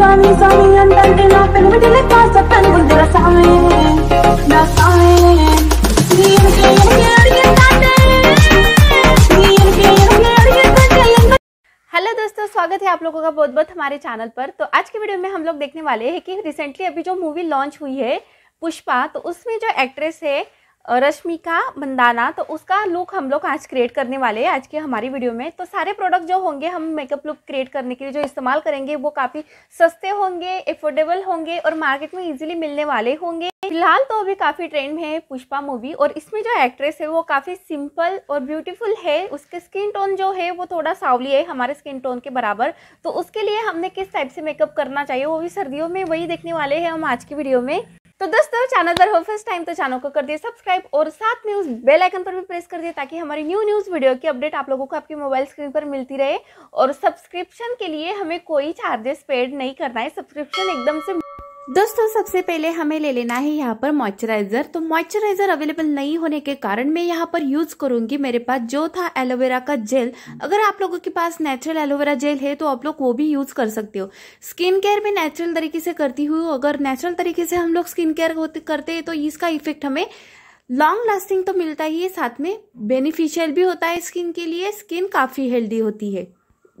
sani sani hello दोस्तों स्वागत है आप लोगों का बहुत बहुत हमारे चैनल पर तो आज के वीडियो में हम लोग देखने वाले हैं कि रिसेंटली अभी जो मूवी लॉन्च हुई है पुष्पा तो उसमें जो एक्ट्रेस है रश्मिका मंदाना तो उसका लुक हम लोग आज क्रिएट करने वाले हैं आज के हमारी वीडियो में तो सारे प्रोडक्ट जो होंगे हम मेकअप लुक क्रिएट करने के लिए जो इस्तेमाल करेंगे वो काफ़ी सस्ते होंगे एफोर्डेबल होंगे और मार्केट में इजीली मिलने वाले होंगे फिलहाल तो अभी काफ़ी ट्रेंड में है पुष्पा मूवी और इसमें जो एक्ट्रेस है वो काफ़ी सिंपल और ब्यूटीफुल है उसके स्किन टोन जो है वो थोड़ा सावली है हमारे स्किन टोन के बराबर तो उसके लिए हमने किस टाइप से मेकअप करना चाहिए वो भी सर्दियों में वही देखने वाले हैं हम आज की वीडियो में तो दोस्तों चैनल पर हो फर्स्ट टाइम तो चैनल को कर दिए सब्सक्राइब और साथ में उस बेल आइकन पर भी प्रेस कर दिए ताकि हमारी न्यू न्यूज़ वीडियो की अपडेट आप लोगों को आपके मोबाइल स्क्रीन पर मिलती रहे और सब्सक्रिप्शन के लिए हमें कोई चार्जेस पेड नहीं करना है सब्सक्रिप्शन एकदम से दोस्तों सबसे पहले हमें ले लेना है यहाँ पर मॉइस्चराइजर तो मॉइस्चराइजर अवेलेबल नहीं होने के कारण मैं यहाँ पर यूज करूंगी मेरे पास जो था एलोवेरा का जेल अगर आप लोगों के पास नेचुरल एलोवेरा जेल है तो आप लोग वो भी यूज कर सकते हो स्किन केयर में नेचुरल तरीके से करती हूँ अगर नेचुरल तरीके से हम लोग स्किन केयर करते हैं तो इसका इफेक्ट हमें लॉन्ग लास्टिंग तो मिलता ही है साथ में बेनिफिशियल भी होता है स्किन के लिए स्किन काफी हेल्दी होती है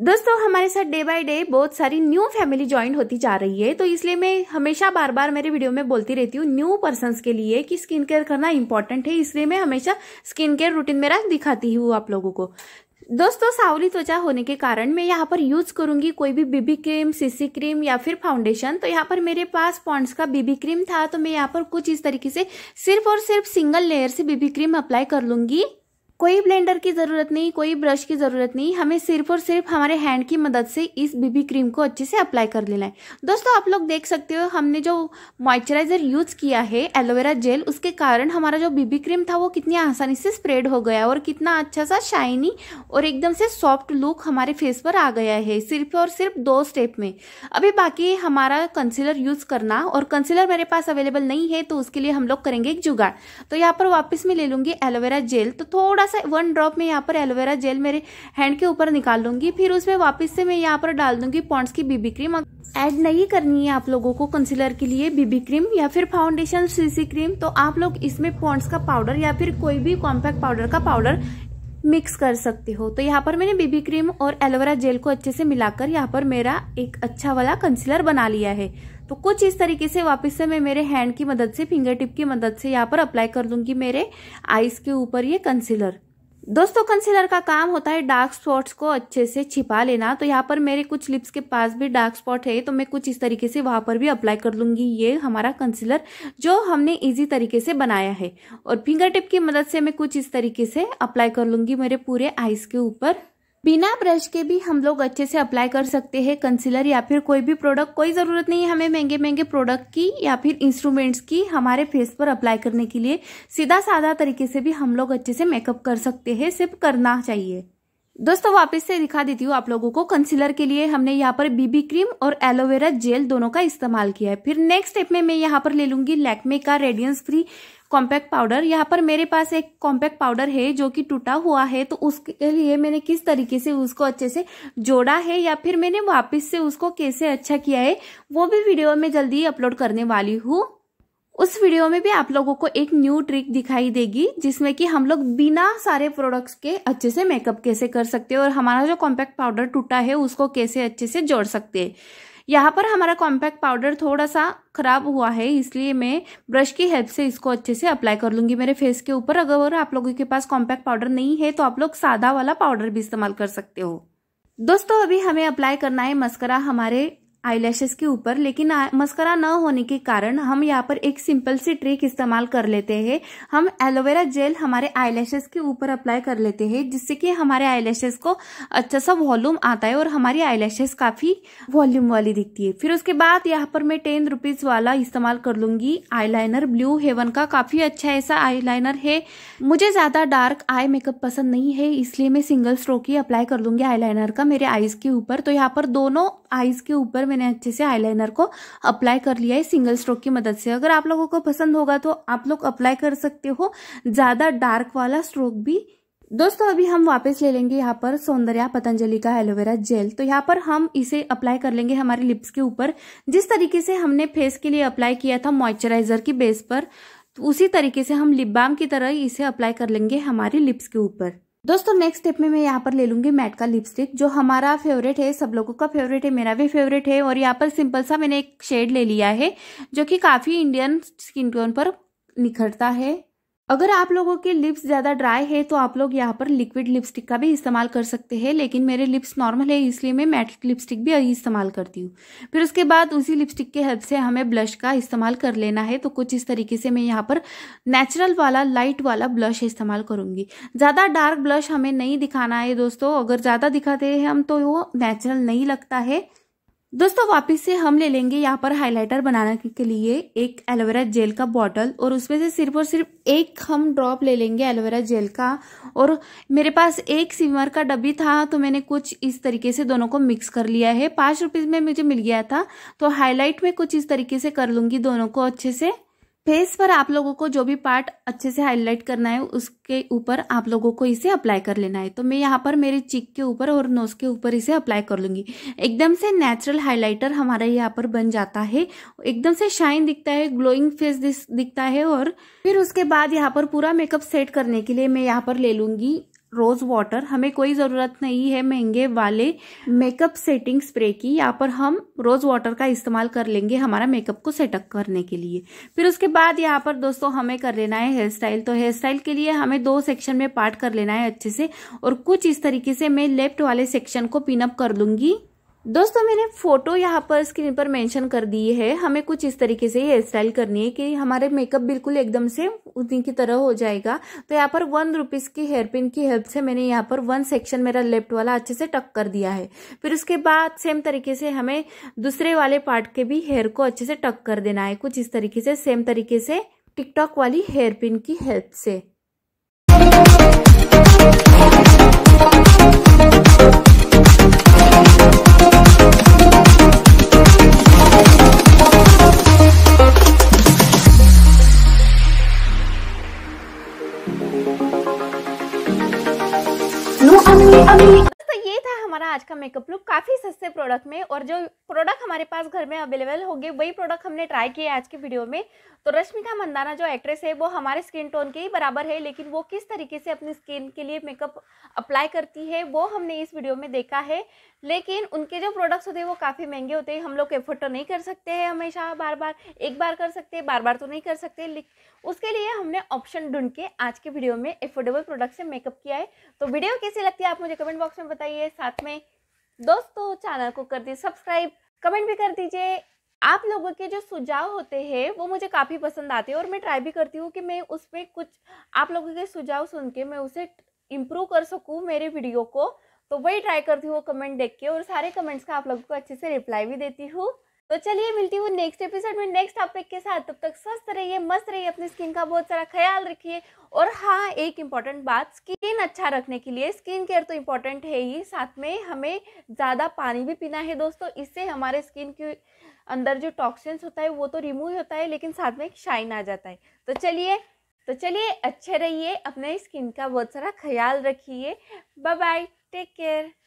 दोस्तों हमारे साथ डे बाय डे बहुत सारी न्यू फैमिली ज्वाइन होती जा रही है तो इसलिए मैं हमेशा बार बार मेरे वीडियो में बोलती रहती हूँ न्यू पर्सन के लिए कि स्किन केयर करना इंपॉर्टेंट है इसलिए मैं हमेशा स्किन केयर रूटीन मेरा दिखाती हूँ आप लोगों को दोस्तों सावली त्वचा होने के कारण मैं यहाँ पर यूज करूंगी कोई भी बीबी क्रीम सीसी क्रीम या फिर फाउंडेशन तो यहाँ पर मेरे पास पॉन्ड्स का बीबी क्रीम था तो मैं यहाँ पर कुछ इस तरीके से सिर्फ और सिर्फ सिंगल लेयर से बीबी क्रीम अप्लाई कर लूंगी कोई ब्लेंडर की ज़रूरत नहीं कोई ब्रश की ज़रूरत नहीं हमें सिर्फ और सिर्फ हमारे हैंड की मदद से इस बीबी क्रीम को अच्छे से अप्लाई कर लेना है दोस्तों आप लोग देख सकते हो हमने जो मॉइस्चराइज़र यूज़ किया है एलोवेरा जेल उसके कारण हमारा जो बीबी क्रीम था वो कितनी आसानी से स्प्रेड हो गया और कितना अच्छा सा शाइनी और एकदम से सॉफ्ट लुक हमारे फेस पर आ गया है सिर्फ और सिर्फ दो स्टेप में अभी बाकी हमारा कंसीलर यूज़ करना और कंसीलर मेरे पास अवेलेबल नहीं है तो उसके लिए हम लोग करेंगे एक जुगाड़ तो यहाँ पर वापस मैं ले लूंगी एलोवेरा जेल तो थोड़ा थोड़ा सा वन ड्रॉप में यहाँ पर एलोवेरा जेल मेरे हैंड के ऊपर निकाल लूंगी फिर उसमें वापस से मैं यहाँ पर डाल दूंगी पॉन्ट्स की बीबी क्रीम ऐड नहीं करनी है आप लोगों को कंसीलर के लिए बीबी क्रीम या फिर फाउंडेशन सीसी क्रीम तो आप लोग इसमें पॉन्ट्स का पाउडर या फिर कोई भी कॉम्पैक्ट पाउडर का पाउडर मिक्स कर सकते हो तो यहाँ पर मैंने बीबी क्रीम और एलोवेरा जेल को अच्छे से मिलाकर यहाँ पर मेरा एक अच्छा वाला कंसीलर बना लिया है तो कुछ इस तरीके से वापस से मैं मेरे हैंड की मदद से फिंगर टिप की मदद से यहाँ पर अप्लाई कर दूंगी मेरे आईज के ऊपर ये कंसीलर दोस्तों कंसीलर का काम होता है डार्क स्पॉट्स को अच्छे से छिपा लेना तो यहाँ पर मेरे कुछ लिप्स के पास भी डार्क स्पॉट है तो मैं कुछ इस तरीके से वहां पर भी अप्लाई कर लूंगी ये हमारा कंसीलर जो हमने इजी तरीके से बनाया है और फिंगर टिप की मदद से मैं कुछ इस तरीके से अप्लाई कर लूंगी मेरे पूरे आइस के ऊपर बिना ब्रश के भी हम लोग अच्छे से अप्लाई कर सकते हैं कंसीलर या फिर कोई भी प्रोडक्ट कोई ज़रूरत नहीं है हमें महंगे महंगे प्रोडक्ट की या फिर इंस्ट्रूमेंट्स की हमारे फेस पर अप्लाई करने के लिए सीधा साधा तरीके से भी हम लोग अच्छे से मेकअप कर सकते हैं सिर्फ करना चाहिए दोस्तों वापस से दिखा देती हूँ आप लोगों को कंसीलर के लिए हमने यहाँ पर बीबी क्रीम और एलोवेरा जेल दोनों का इस्तेमाल किया है फिर नेक्स्ट स्टेप में मैं यहाँ पर ले लूंगी लैकमे का रेडियंस फ्री कॉम्पैक्ट पाउडर यहाँ पर मेरे पास एक कॉम्पैक्ट पाउडर है जो कि टूटा हुआ है तो उसके लिए मैंने किस तरीके से उसको अच्छे से जोड़ा है या फिर मैंने वापस से उसको कैसे अच्छा किया है वो भी वीडियो में जल्दी अपलोड करने वाली हूँ उस वीडियो में भी आप लोगों को एक न्यू ट्रिक दिखाई देगी जिसमें कि हम लोग बिना सारे प्रोडक्ट्स के अच्छे से मेकअप कैसे कर सकते हैं और हमारा जो कॉम्पैक्ट पाउडर टूटा है उसको कैसे अच्छे से जोड़ सकते हैं यहाँ पर हमारा कॉम्पैक्ट पाउडर थोड़ा सा ख़राब हुआ है इसलिए मैं ब्रश की हेल्प से इसको अच्छे से अप्लाई कर लूंगी मेरे फेस के ऊपर अगर आप लोगों के पास कॉम्पैक्ट पाउडर नहीं है तो आप लोग सादा वाला पाउडर भी इस्तेमाल कर सकते हो दोस्तों अभी हमें अप्लाई करना है मस्करा हमारे आईलैशेस के ऊपर लेकिन मस्करा न होने के कारण हम यहाँ पर एक सिंपल सी ट्रिक इस्तेमाल कर लेते हैं हम एलोवेरा जेल हमारे आईलैशेस के ऊपर अप्लाई कर लेते हैं जिससे कि हमारे आईलैशेस को अच्छा सा वॉल्यूम आता है और हमारी आईलैशेस काफी वॉल्यूम वाली दिखती है फिर उसके बाद यहाँ पर मैं टेन रुपीज वाला इस्तेमाल कर लूंगी आई ब्लू हेवन का काफी अच्छा ऐसा आई है मुझे ज्यादा डार्क आई मेकअप पसंद नहीं है इसलिए मैं सिंगल स्ट्रोक ही अप्लाई कर लूंगी आई का मेरे आईज के ऊपर तो यहाँ पर दोनों आईज के ऊपर मैंने अच्छे से आईलाइनर को अप्लाई कर लिया है सिंगल स्ट्रोक की मदद से अगर आप लोगों को पसंद होगा तो आप लोग अप्लाई कर सकते हो ज़्यादा डार्क वाला स्ट्रोक भी दोस्तों अभी हम वापस ले लेंगे यहाँ पर सौंदर्या पतंजलि का एलोवेरा जेल तो यहाँ पर हम इसे अप्लाई कर लेंगे हमारे लिप्स के ऊपर जिस तरीके से हमने फेस के लिए अप्लाई किया था मॉइस्चराइजर की बेस पर तो उसी तरीके से हम लिप बाम की तरह इसे अप्लाई कर लेंगे हमारे लिप्स के ऊपर दोस्तों नेक्स्ट स्टेप में मैं यहाँ पर ले लूंगी मैट का लिपस्टिक जो हमारा फेवरेट है सब लोगों का फेवरेट है मेरा भी फेवरेट है और यहाँ पर सिंपल सा मैंने एक शेड ले लिया है जो कि काफ़ी इंडियन स्किन टोन पर निखरता है अगर आप लोगों के लिप्स ज़्यादा ड्राई है तो आप लोग यहाँ पर लिक्विड लिपस्टिक का भी इस्तेमाल कर सकते हैं लेकिन मेरे लिप्स नॉर्मल है इसलिए मैं मैट लिपस्टिक भी इस्तेमाल करती हूँ फिर उसके बाद उसी लिपस्टिक के हेल्प से हमें ब्लश का इस्तेमाल कर लेना है तो कुछ इस तरीके से मैं यहाँ पर नेचुरल वाला लाइट वाला ब्लश इस्तेमाल करूंगी ज़्यादा डार्क ब्लश हमें नहीं दिखाना है दोस्तों अगर ज़्यादा दिखाते हैं हम तो वो नेचुरल नहीं लगता है दोस्तों वापिस से हम ले लेंगे यहाँ पर हाइलाइटर बनाने के लिए एक एलोवेरा जेल का बॉटल और उसमें से सिर्फ और सिर्फ एक हम ड्रॉप ले लेंगे एलोवेरा जेल का और मेरे पास एक सिमर का डब्बी था तो मैंने कुछ इस तरीके से दोनों को मिक्स कर लिया है पांच रुपीज़ में मुझे मिल गया था तो हाईलाइट में कुछ इस तरीके से कर लूंगी दोनों को अच्छे से फेस पर आप लोगों को जो भी पार्ट अच्छे से हाईलाइट करना है उसके ऊपर आप लोगों को इसे अप्लाई कर लेना है तो मैं यहाँ पर मेरे चिक के ऊपर और नोज के ऊपर इसे अप्लाई कर लूंगी एकदम से नेचुरल हाईलाइटर हमारा यहाँ पर बन जाता है एकदम से शाइन दिखता है ग्लोइंग फेस दिखता है और फिर उसके बाद यहाँ पर पूरा मेकअप सेट करने के लिए मैं यहाँ पर ले लूंगी रोज़ वाटर हमें कोई ज़रूरत नहीं है महंगे वाले मेकअप सेटिंग स्प्रे की यहाँ पर हम रोज़ वाटर का इस्तेमाल कर लेंगे हमारा मेकअप को सेटअप करने के लिए फिर उसके बाद यहाँ पर दोस्तों हमें कर लेना है हेयर स्टाइल तो हेयर स्टाइल के लिए हमें दो सेक्शन में पार्ट कर लेना है अच्छे से और कुछ इस तरीके से मैं लेफ्ट वाले सेक्शन को पिनअप कर लूंगी दोस्तों मैंने फोटो यहाँ पर स्क्रीन पर मेंशन कर दी है हमें कुछ इस तरीके से हेयर स्टाइल करनी है कि हमारे मेकअप बिल्कुल एकदम से उतनी की तरह हो जाएगा तो यहाँ पर वन रुपीज़ की हेयर पिन की हेल्प से मैंने यहाँ पर वन सेक्शन मेरा लेफ्ट वाला अच्छे से टक कर दिया है फिर उसके बाद सेम तरीके से हमें दूसरे वाले पार्ट के भी हेयर को अच्छे से टक कर देना है कुछ इस तरीके से सेम तरीके से टिकटॉक वाली हेयर पिन की हेल्प से I mean हमारा आज का मेकअप लुक काफ़ी सस्ते प्रोडक्ट में और जो प्रोडक्ट हमारे पास घर में अवेलेबल होंगे वही प्रोडक्ट हमने ट्राई किए आज की वीडियो में तो रश्मिका मंदाना जो एक्ट्रेस है वो हमारे स्किन टोन के ही बराबर है लेकिन वो किस तरीके से अपनी स्किन के लिए मेकअप अप्लाई करती है वो हमने इस वीडियो में देखा है लेकिन उनके जो प्रोडक्ट्स होते हैं वो काफ़ी महंगे होते हैं हम लोग एफोर्ड तो नहीं कर सकते हैं हमेशा बार बार एक बार कर सकते हैं बार बार तो नहीं कर सकते उसके लिए हमने ऑप्शन ढूंढ के आज के वीडियो में एफोर्डेबल प्रोडक्ट से मेकअप किया है तो वीडियो कैसी लगती है आप मुझे कमेंट बॉक्स में बताइए साथ में दोस्तों चैनल को कर दीजिए सब्सक्राइब कमेंट भी कर दीजिए आप लोगों के जो सुझाव होते हैं वो मुझे काफ़ी पसंद आते हैं और मैं ट्राई भी करती हूँ कि मैं उसमें कुछ आप लोगों के सुझाव सुन के मैं उसे इम्प्रूव कर सकूँ मेरे वीडियो को तो वही ट्राई करती हूँ कमेंट देख के और सारे कमेंट्स का आप लोगों को अच्छे से रिप्लाई भी देती हूँ तो चलिए मिलती हूँ नेक्स्ट एपिसोड में नेक्स्ट टॉपिक के साथ तब तक स्वस्थ रहिए मस्त रहिए अपनी स्किन का बहुत सारा ख्याल रखिए और हाँ एक इम्पॉर्टेंट बात स्किन अच्छा रखने के लिए स्किन केयर तो इम्पॉर्टेंट है ही साथ में हमें ज़्यादा पानी भी पीना है दोस्तों इससे हमारे स्किन के अंदर जो टॉक्सिन्स होता है वो तो रिमूव होता है लेकिन साथ में शाइन आ जाता है तो चलिए तो चलिए अच्छे रहिए अपने स्किन का बहुत सारा ख्याल रखिए बाय बाय टेक केयर